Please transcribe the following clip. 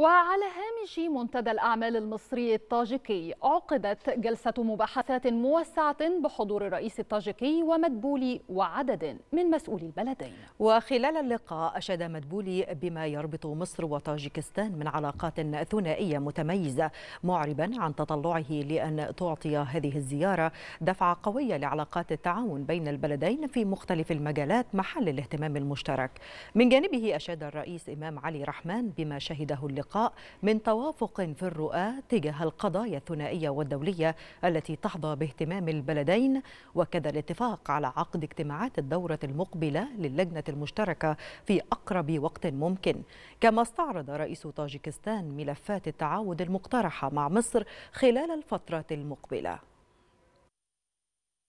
وعلى هامش منتدى الأعمال المصري الطاجيكي عقدت جلسة مباحثات موسعة بحضور الرئيس الطاجيكي ومدبولي وعدد من مسؤولي البلدين وخلال اللقاء أشاد مدبولي بما يربط مصر وطاجكستان من علاقات ثنائية متميزة معربا عن تطلعه لأن تعطي هذه الزيارة دفعة قوية لعلاقات التعاون بين البلدين في مختلف المجالات محل الاهتمام المشترك من جانبه أشاد الرئيس إمام علي رحمن بما شهده اللقاء اللقاء من توافق في الرؤى تجاه القضايا الثنائية والدولية التي تحظى باهتمام البلدين وكذا الاتفاق على عقد اجتماعات الدورة المقبلة للجنة المشتركة في أقرب وقت ممكن كما استعرض رئيس طاجكستان ملفات التعاون المقترحة مع مصر خلال الفترة المقبلة